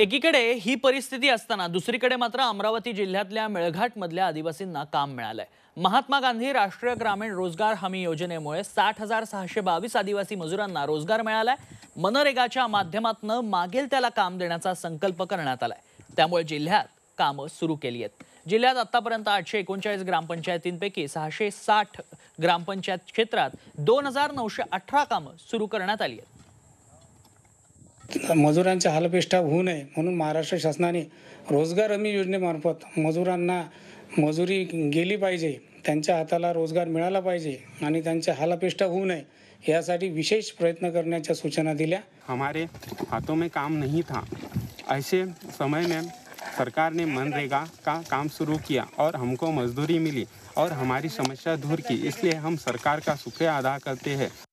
एकीकडे ही परिस्थिती असताना दुसरीकडे मात्र अमरावती जिल्ह्यातल्या मेळघाटमधल्या आदिवासींना काम मिळालंय महात्मा गांधी राष्ट्रीय ग्रामीण रोजगार हमी योजनेमुळे साठ हजार सहाशे बावीस आदिवासी मजुरांना रोजगार मिळालाय मनरेगाच्या माध्यमातनं मागेल त्याला काम देण्याचा संकल्प करण्यात आलाय त्यामुळे जिल्ह्यात कामं सुरू केली आहेत जिल्ह्यात आतापर्यंत आठशे एकोणचाळीस ग्रामपंचायतींपैकी सहाशे साठ ग्रामपंचायत क्षेत्रात दोन हजार नऊशे अठरा कामं सुरू करण्यात आली आहेत मजुरांच्या हालपेष्टा होऊ नये म्हणून महाराष्ट्र शासनाने रोजगार हमी योजनेमार्फत मजुरांना मजुरी गेली पाहिजे त्यांच्या हाताला रोजगार मिळाला पाहिजे आणि त्यांच्या हालपेष्टा होऊ नये यासाठी विशेष प्रयत्न करण्याच्या सूचना दिल्या हमारे हाथों में काम नहीं था ऐसे समय में सरकार ने मनरेगा का काम सुरू किया और हमको मजदूरी मिली और हमारी समस्या दूर की इसलिए हम सरकार का शुक्रिया अदा करते हैं